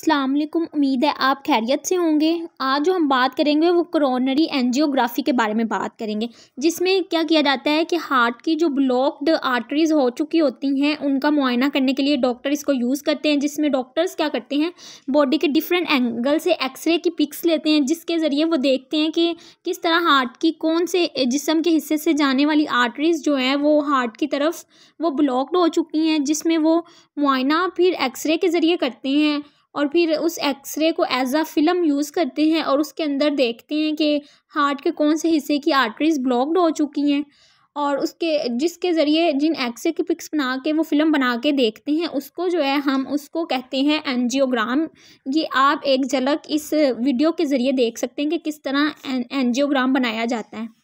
अस्सलाम वालेकुम उम्मीद है आप खैरियत से होंगे आज जो हम बात करेंगे वो क्रोनरी एंजियोग्राफी के बारे में बात करेंगे जिसमें क्या किया जाता है कि हार्ट की जो ब्लॉक्ड आर्टरीज़ हो चुकी होती हैं उनका मुआयना करने के लिए डॉक्टर इसको यूज़ करते हैं जिसमें डॉक्टर्स क्या करते हैं बॉडी के डिफरेंट एंगल से एक्सरे की पिक्स लेते हैं जिसके ज़रिए वो देखते हैं कि किस तरह हार्ट की कौन से जिसम के हिस्से से जाने वाली आर्टरीज़ जो हैं वो हार्ट की तरफ वो ब्लॉक्ड हो चुकी हैं जिसमें वो मुआयना फिर एक्सरे के ज़रिए करते हैं और फिर उस एक्सरे को एज आ फ़िल्म यूज़ करते हैं और उसके अंदर देखते हैं कि हार्ट के कौन से हिस्से की आर्टरीज ब्लॉक्ड हो चुकी हैं और उसके जिसके ज़रिए जिन एक्सरे की पिक्स बना के वो फिल्म बना के देखते हैं उसको जो है हम उसको कहते हैं एनजियोग्राम ये आप एक झलक इस वीडियो के ज़रिए देख सकते हैं कि किस तरह एनजियोग्राम बनाया जाता है